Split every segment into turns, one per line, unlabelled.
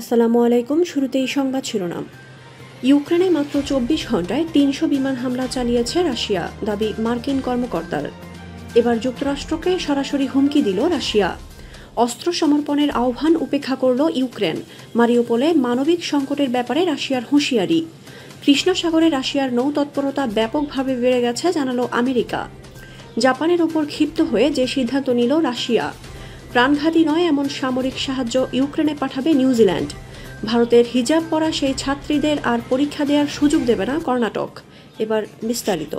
আসসালামু আলাইকুম শুরুতেই সংবাদ শিরোনাম ইউক্রেনে মাত্র চব্বিশ ঘন্টায় তিনশো বিমান হামলা চালিয়েছে রাশিয়া দাবি মার্কিন কর্মকর্তার এবার যুক্তরাষ্ট্রকে সরাসরি হুমকি দিল রাশিয়া অস্ত্র সমর্পণের আহ্বান উপেক্ষা করল ইউক্রেন মারিওপোলে মানবিক সংকটের ব্যাপারে রাশিয়ার হুঁশিয়ারি কৃষ্ণসাগরে রাশিয়ার নৌ তৎপরতা ব্যাপকভাবে বেড়ে গেছে জানালো আমেরিকা জাপানের ওপর ক্ষিপ্ত হয়ে যে সিদ্ধান্ত নিল রাশিয়া প্রাণঘাতী নয় এমন সামরিক সাহায্য ইউক্রেনে পাঠাবে নিউজিল্যান্ড ভারতের হিজাব পরা সেই ছাত্রীদের আর পরীক্ষা দেওয়ার সুযোগ দেবে না কর্ণাটক এবার বিস্তারিত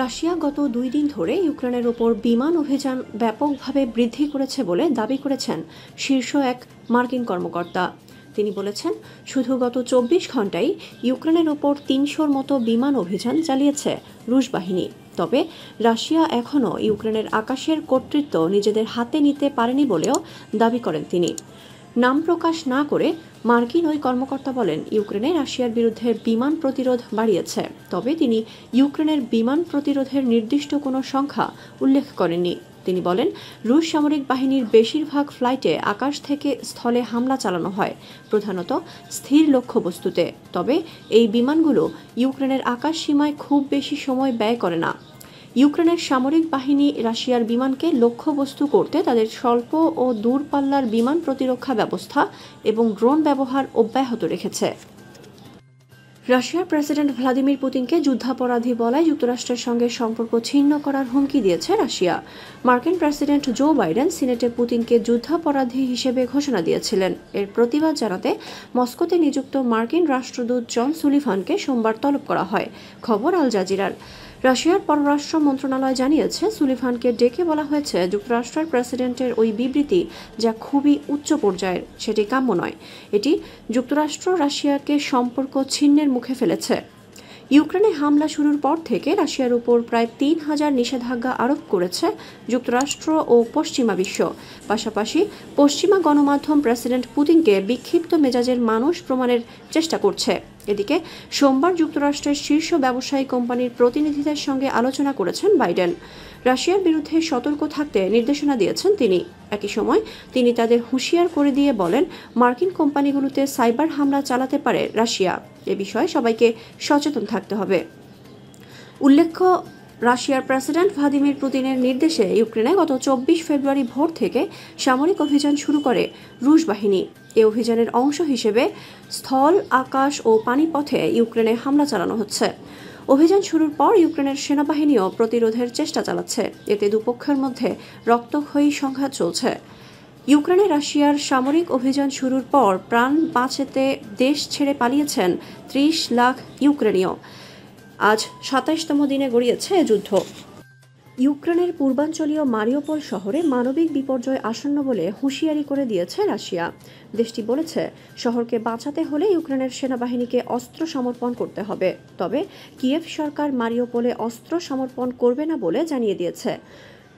রাশিয়া গত দুই দিন ধরে ইউক্রেনের ওপর বিমান অভিযান ব্যাপকভাবে বৃদ্ধি করেছে বলে দাবি করেছেন শীর্ষ এক মার্কিন কর্মকর্তা তিনি বলেছেন শুধু গত চব্বিশ ঘন্টায় ইউক্রেনের ওপর তিনশোর মতো বিমান অভিযান চালিয়েছে রুশ বাহিনী তবে রাশিয়া এখনও ইউক্রেনের আকাশের কর্তৃত্ব নিজেদের হাতে নিতে পারেনি বলেও দাবি করেন তিনি নাম প্রকাশ না করে মার্কিন ওই কর্মকর্তা বলেন ইউক্রেনে রাশিয়ার বিরুদ্ধে বিমান প্রতিরোধ বাড়িয়েছে তবে তিনি ইউক্রেনের বিমান প্রতিরোধের নির্দিষ্ট কোনো সংখ্যা উল্লেখ করেননি তিনি বলেন রুশ সামরিক বাহিনীর বেশিরভাগ ফ্লাইটে আকাশ থেকে স্থলে হামলা চালানো হয় প্রধানত স্থির লক্ষ্যবস্তুতে তবে এই বিমানগুলো ইউক্রেনের আকাশ সীমায় খুব বেশি সময় ব্যয় করে না ইউক্রেনের সামরিক বাহিনী রাশিয়ার বিমানকে লক্ষ্যবস্তু করতে তাদের স্বল্প ও দূরপাল্লার বিমান প্রতিরক্ষা ব্যবস্থা এবং ড্রোন ব্যবহার অব্যাহত রেখেছে রাশিয়ার প্রেসিডেন্ট ভ্লাদিমির পুতিনকে যুদ্ধাপরাধী বলায় যুক্তরাষ্ট্রের সঙ্গে সম্পর্ক ছিন্ন করার হুমকি দিয়েছে রাশিয়া মার্কিন প্রেসিডেন্ট জো বাইডেন সিনেটে পুতিনকে যুদ্ধাপরাধী হিসেবে ঘোষণা দিয়েছিলেন এর প্রতিবাদ জানাতে মস্কোতে নিযুক্ত মার্কিন রাষ্ট্রদূত জন সুলিভানকে সোমবার তলব করা হয় খবর আল জাজিরার রাশিয়ার পররাষ্ট্র মন্ত্রণালয় জানিয়েছে সুলিভানকে ডেকে বলা হয়েছে যুক্তরাষ্ট্রের প্রেসিডেন্টের ওই বিবৃতি যা খুবই উচ্চ পর্যায়ের সেটি কাম্য নয় এটি যুক্তরাষ্ট্র রাশিয়াকে সম্পর্ক ছিন্নের মুখে ফেলেছে ইউক্রেনে হামলা শুরুর পর থেকে রাশিয়ার উপর প্রায় তিন হাজার নিষেধাজ্ঞা আরোপ করেছে যুক্তরাষ্ট্র ও পশ্চিমা বিশ্ব পাশাপাশি পশ্চিমা গণমাধ্যম প্রেসিডেন্ট পুতিনকে বিক্ষিপ্ত মেজাজের মানুষ প্রমাণের চেষ্টা করছে এদিকে সোমবার যুক্তরাষ্ট্রের শীর্ষ ব্যবসায়ী কোম্পানির প্রতিনিধিদের সঙ্গে আলোচনা করেছেন বাইডেন রাশিয়ার বিরুদ্ধে সতর্ক থাকতে নির্দেশনা দিয়েছেন তিনি একই সময় তিনি তাদের হুঁশিয়ার করে দিয়ে বলেন মার্কিন কোম্পানিগুলোতে সাইবার হামলা চালাতে পারে রাশিয়া এ বিষয়ে সবাইকে সচেতন থাকতে হবে উল্লেখ্য রাশিয়ার প্রেসিডেন্ট ভ্লাদিমির পুতিনের নির্দেশে ইউক্রেনে গত চব্বিশ ফেব্রুয়ারি ভোর থেকে সামরিক অভিযান শুরু করে রুশ বাহিনী এ অভিযানের অংশ হিসেবে স্থল আকাশ ও পানিপথে ইউক্রেনে হামলা চালানো হচ্ছে অভিযান শুরুর পর ইউক্রেনের সেনাবাহিনীও প্রতিরোধের চেষ্টা চালাচ্ছে এতে দুপক্ষের মধ্যে রক্তক্ষয়ী সংঘাত চলছে ইউক্রেনে রাশিয়ার সামরিক অভিযান শুরুর পর প্রাণ বাঁচেতে দেশ ছেড়ে পালিয়েছেন ত্রিশ লাখ ইউক্রেনীয় আজ সাতাইশতম দিনে গড়িয়েছে যুদ্ধ ইউক্রেনের পূর্বাঞ্চলীয় মারিওপল শহরে মানবিক বিপর্যয় আসন্ন বলে হুঁশিয়ারি করে দিয়েছে রাশিয়া দেশটি বলেছে শহরকে বাঁচাতে হলে ইউক্রেনের সেনাবাহিনীকে অস্ত্র সমর্পণ করতে হবে তবে কিয়েভ সরকার মারিওপলে অস্ত্র সমর্পণ করবে না বলে জানিয়ে দিয়েছে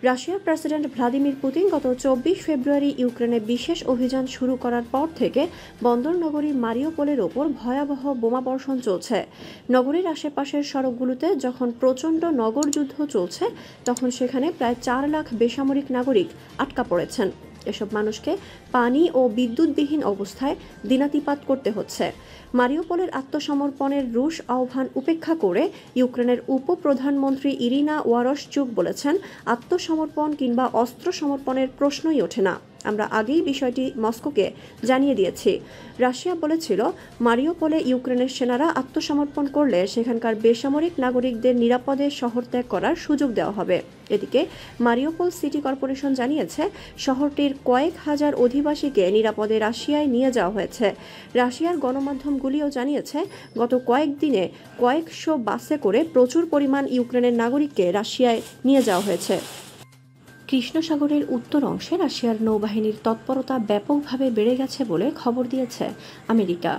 রাশিয়ার প্রেসিডেন্ট ভ্লাদিমির পুতিন গত চব্বিশ ফেব্রুয়ারি ইউক্রেনে বিশেষ অভিযান শুরু করার পর থেকে বন্দর নগরী মারিওপোলের ওপর ভয়াবহ বোমাবর্ষণ চলছে নগরীর আশেপাশের সড়কগুলোতে যখন প্রচণ্ড নগরযুদ্ধ চলছে তখন সেখানে প্রায় চার লাখ বেসামরিক নাগরিক আটকা পড়েছেন এসব মানুষকে পানি ও বিদ্যুৎবিহীন অবস্থায় দিনাতিপাত করতে হচ্ছে মারিওপলের আত্মসমর্পণের রুশ আহ্বান উপেক্ষা করে ইউক্রেনের উপ প্রধানমন্ত্রী ইরিনা ওয়ারসচুক বলেছেন আত্মসমর্পণ কিংবা অস্ত্র সমর্পণের প্রশ্নই ওঠে না আমরা আগেই বিষয়টি মস্কোকে জানিয়ে দিয়েছি রাশিয়া বলেছিল মারিওপলে ইউক্রেনের সেনারা আত্মসমর্পণ করলে সেখানকার বেসামরিক নাগরিকদের নিরাপদে শহর ত্যাগ করার সুযোগ দেওয়া হবে এদিকে মারিওপল সিটি কর্পোরেশন জানিয়েছে শহরটির কয়েক হাজার অধিবাসীকে নিরাপদে রাশিয়ায় নিয়ে যাওয়া হয়েছে রাশিয়ার গণমাধ্যমগুলিও জানিয়েছে গত কয়েকদিনে কয়েকশো বাসে করে প্রচুর পরিমাণ ইউক্রেনের নাগরিককে রাশিয়ায় নিয়ে যাওয়া হয়েছে কৃষ্ণসাগরের উত্তর অংশে রাশিয়ার নৌবাহিনীর তৎপরতা ব্যাপকভাবে বেড়ে গেছে বলে খবর দিয়েছে আমেরিকা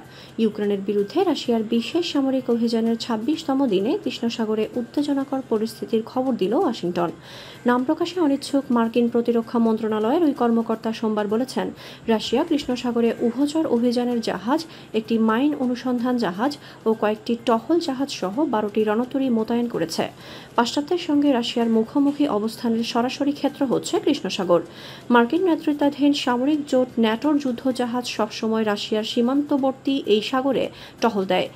ইউক্রেনের বিরুদ্ধে রাশিয়ার বিশেষ সামরিক অভিযানের ছাব্বিশতম দিনে কৃষ্ণসাগরে উত্তেজনাকর পরিস্থিতির খবর দিল ওয়াশিংটন নাম প্রকাশে অনিচ্ছুক মার্কিন প্রতিরক্ষা মন্ত্রণালয়ের ওই কর্মকর্তা সোমবার বলেছেন রাশিয়া কৃষ্ণসাগরে উভচর অভিযানের জাহাজ একটি মাইন অনুসন্ধান জাহাজ ও কয়েকটি টহল জাহাজ সহ বারোটি রণতরী মোতায়েন করেছে পাশ্চাত্যের সঙ্গে রাশিয়ার মুখোমুখি অবস্থানের সরাসরি ক্ষেত্র লক্ষ্যক্ষেত্র হচ্ছে কৃষ্ণসাগর মার্কিন নেতৃত্বাধীন সামরিক জোট ন্যাটোর যুদ্ধজাহাজ সবসময় রাশিয়ার সীমান্তবর্তী এই সাগরে টহল দেয়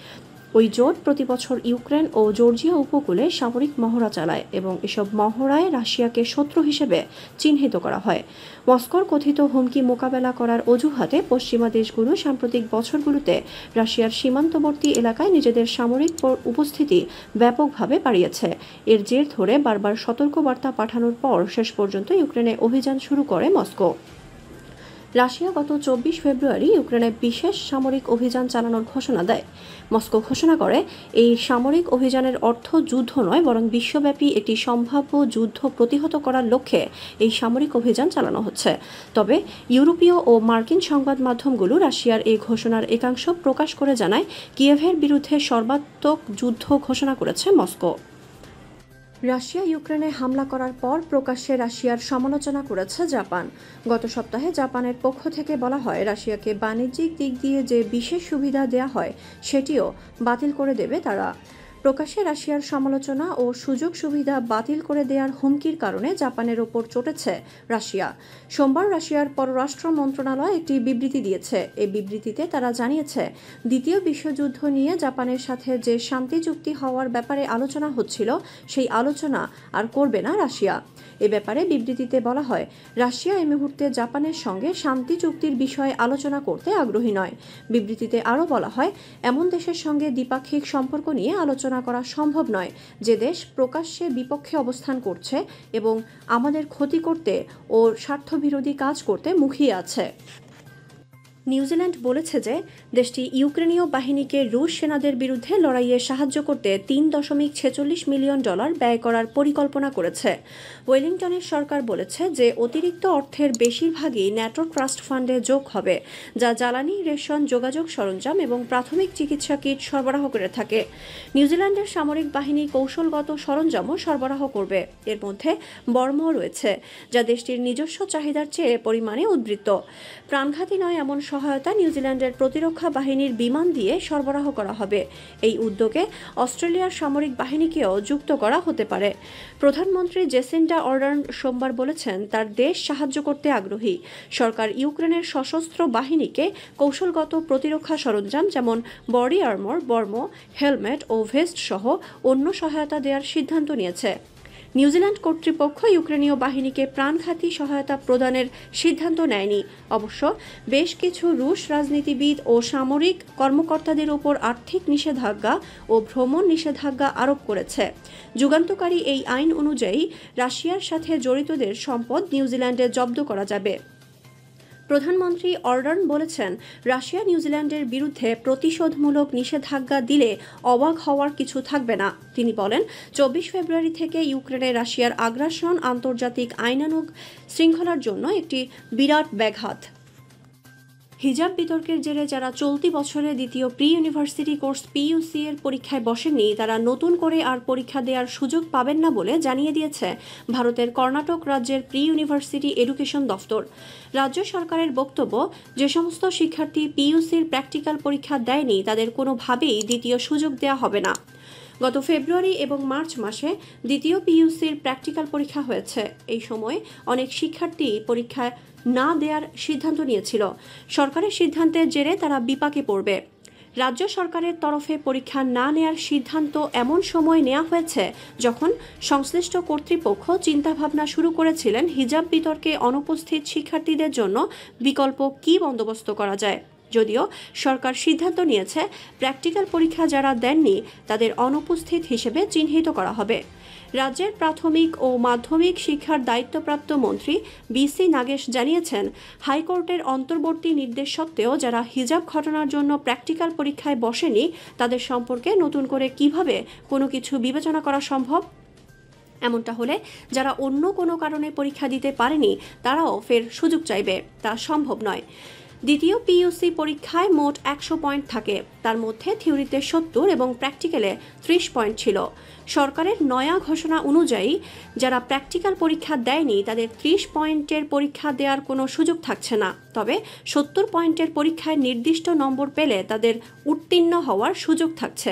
ওই জোট প্রতি বছর ইউক্রেন ও জর্জিয়া উপকূলে সামরিক মহড়া চালায় এবং এসব মহড়ায় রাশিয়াকে শত্রু হিসেবে চিহ্নিত করা হয় মস্কোর কথিত হুমকি মোকাবেলা করার অজুহাতে পশ্চিমা দেশগুলো সাম্প্রতিক বছরগুলোতে রাশিয়ার সীমান্তবর্তী এলাকায় নিজেদের সামরিক উপস্থিতি ব্যাপকভাবে বাড়িয়েছে এর জের ধরে বারবার সতর্কবার্তা পাঠানোর পর শেষ পর্যন্ত ইউক্রেনে অভিযান শুরু করে মস্কো রাশিয়া গত চব্বিশ ফেব্রুয়ারি ইউক্রেনে বিশেষ সামরিক অভিযান চালানোর ঘোষণা দেয় মস্কো ঘোষণা করে এই সামরিক অভিযানের অর্থ যুদ্ধ নয় বরং বিশ্বব্যাপী একটি সম্ভাব্য যুদ্ধ প্রতিহত করার লক্ষ্যে এই সামরিক অভিযান চালানো হচ্ছে তবে ইউরোপীয় ও মার্কিন সংবাদ মাধ্যমগুলো রাশিয়ার এই ঘোষণার একাংশ প্রকাশ করে জানায় কিয়েভের বিরুদ্ধে সর্বাত্মক যুদ্ধ ঘোষণা করেছে মস্কো রাশিয়া ইউক্রেনে হামলা করার পর প্রকাশ্যে রাশিয়ার সমালোচনা করেছে জাপান গত সপ্তাহে জাপানের পক্ষ থেকে বলা হয় রাশিয়াকে বাণিজ্যিক দিক দিয়ে যে বিশেষ সুবিধা দেয়া হয় সেটিও বাতিল করে দেবে তারা প্রকাশ্যে রাশিয়ার সমালোচনা ও সুযোগ সুবিধা বাতিল করে দেওয়ার হুমকির কারণে জাপানের ওপর চটেছে রাশিয়া সোমবার রাশিয়ার পররাষ্ট্র মন্ত্রণালয় একটি বিবৃতি দিয়েছে এই বিবৃতিতে তারা জানিয়েছে দ্বিতীয় বিশ্বযুদ্ধ নিয়ে জাপানের সাথে যে শান্তি চুক্তি হওয়ার ব্যাপারে আলোচনা হচ্ছিল সেই আলোচনা আর করবে না রাশিয়া এ ব্যাপারে বিবৃতিতে বলা হয় রাশিয়া এই মুহূর্তে জাপানের সঙ্গে শান্তি চুক্তির বিষয়ে আলোচনা করতে আগ্রহী নয় বিবৃতিতে আরও বলা হয় এমন দেশের সঙ্গে দ্বিপাক্ষিক সম্পর্ক নিয়ে আলোচনা বিবেচনা করা সম্ভব নয় যে দেশ প্রকাশ্যে বিপক্ষে অবস্থান করছে এবং আমাদের ক্ষতি করতে ও স্বার্থবিরোধী কাজ করতে মুখিয়ে আছে নিউজিল্যান্ড বলেছে যে দেশটি ইউক্রেনীয় বাহিনীকে রুশ সেনাদের বিরুদ্ধে লড়াইয়ে সাহায্য করতে তিন দশমিক ছেচল্লিশ মিলিয়ন ডলার ব্যয় করার পরিকল্পনা করেছে ওয়েলিংটনের সরকার বলেছে যে অতিরিক্ত অর্থের বেশিরভাগই ন্যাটো ট্রাস্ট ফান্ডে যোগ হবে যা জ্বালানি রেশন যোগাযোগ সরঞ্জাম এবং প্রাথমিক চিকিৎসা কিট সরবরাহ করে থাকে নিউজিল্যান্ডের সামরিক বাহিনী কৌশলগত সরঞ্জামও সরবরাহ করবে এর মধ্যে বর্ম রয়েছে যা দেশটির নিজস্ব চাহিদার চেয়ে পরিমাণে উদ্বৃত্ত প্রাণঘাতী নয় এমন সহায়তা নিউজিল্যান্ডের প্রতিরক্ষা বাহিনীর বিমান দিয়ে সরবরাহ করা হবে এই উদ্যোগে অস্ট্রেলিয়ার সামরিক বাহিনীকেও যুক্ত করা হতে পারে প্রধানমন্ত্রী জেসিন্ডা অর্ডার্ন সোমবার বলেছেন তার দেশ সাহায্য করতে আগ্রহী সরকার ইউক্রেনের সশস্ত্র বাহিনীকে কৌশলগত প্রতিরক্ষা সরঞ্জাম যেমন বডি আর্মর বর্ম হেলমেট ও ভেস্ট সহ অন্য সহায়তা দেওয়ার সিদ্ধান্ত নিয়েছে নিউজিল্যান্ড কর্তৃপক্ষ ইউক্রেনীয় বাহিনীকে প্রাণঘাতী সহায়তা প্রদানের সিদ্ধান্ত নেয়নি অবশ্য বেশ কিছু রুশ রাজনীতিবিদ ও সামরিক কর্মকর্তাদের উপর আর্থিক নিষেধাজ্ঞা ও ভ্রমণ নিষেধাজ্ঞা আরোপ করেছে যুগান্তকারী এই আইন অনুযায়ী রাশিয়ার সাথে জড়িতদের সম্পদ নিউজিল্যান্ডে জব্দ করা যাবে প্রধানমন্ত্রী অর্ডার্ন বলেছেন রাশিয়া নিউজিল্যান্ডের বিরুদ্ধে প্রতিশোধমূলক নিষেধাজ্ঞা দিলে অবাক হওয়ার কিছু থাকবে না তিনি বলেন চব্বিশ ফেব্রুয়ারি থেকে ইউক্রেনে রাশিয়ার আগ্রাসন আন্তর্জাতিক আইনানুগ শৃঙ্খলার জন্য একটি বিরাট ব্যাঘাত হিজাব বিতর্কের জেরে যারা চলতি বছরে দ্বিতীয় প্রি ইউনিভার্সিটি কোর্স পিইউসি এর পরীক্ষায় বসেননি তারা নতুন করে আর পরীক্ষা দেওয়ার সুযোগ পাবেন না বলে জানিয়ে দিয়েছে ভারতের কর্ণাটক রাজ্যের প্রি ইউনিভার্সিটি এডুকেশন দফতর রাজ্য সরকারের বক্তব্য যে সমস্ত শিক্ষার্থী পিইউসির প্র্যাকটিক্যাল পরীক্ষা দেয়নি তাদের কোনোভাবেই দ্বিতীয় সুযোগ দেওয়া হবে না গত ফেব্রুয়ারি এবং মার্চ মাসে দ্বিতীয় পিইউসির প্র্যাকটিক্যাল পরীক্ষা হয়েছে এই সময় অনেক শিক্ষার্থী পরীক্ষায় না দেওয়ার সিদ্ধান্ত নিয়েছিল সরকারের সিদ্ধান্তের জেরে তারা বিপাকে পড়বে রাজ্য সরকারের তরফে পরীক্ষা না নেয়ার সিদ্ধান্ত এমন সময় নেওয়া হয়েছে যখন সংশ্লিষ্ট কর্তৃপক্ষ চিন্তাভাবনা শুরু করেছিলেন হিজাব বিতর্কে অনুপস্থিত শিক্ষার্থীদের জন্য বিকল্প কি বন্দোবস্ত করা যায় যদিও সরকার সিদ্ধান্ত নিয়েছে প্র্যাকটিক্যাল পরীক্ষা যারা দেননি তাদের অনুপস্থিত হিসেবে চিহ্নিত করা হবে রাজ্যের প্রাথমিক ও মাধ্যমিক শিক্ষার দায়িত্বপ্রাপ্ত মন্ত্রী বিসি নাগেশ জানিয়েছেন হাইকোর্টের অন্তর্বর্তী নির্দেশ সত্ত্বেও যারা হিজাব ঘটনার জন্য প্র্যাকটিক্যাল পরীক্ষায় বসেনি তাদের সম্পর্কে নতুন করে কিভাবে কোনো কিছু বিবেচনা করা সম্ভব এমনটা হলে যারা অন্য কোনো কারণে পরীক্ষা দিতে পারেনি তারাও ফের সুযোগ চাইবে তা সম্ভব নয় দ্বিতীয় পিইউসি পরীক্ষায় মোট একশো পয়েন্ট থাকে তার মধ্যে থিওরিতে সত্তর এবং প্র্যাকটিক্যালে ত্রিশ পয়েন্ট ছিল সরকারের নয়া ঘোষণা অনুযায়ী যারা প্র্যাকটিক্যাল পরীক্ষা দেয়নি তাদের ত্রিশ পয়েন্টের পরীক্ষা দেওয়ার কোনো সুযোগ থাকছে না তবে সত্তর পয়েন্টের পরীক্ষায় নির্দিষ্ট নম্বর পেলে তাদের উত্তীর্ণ হওয়ার সুযোগ থাকছে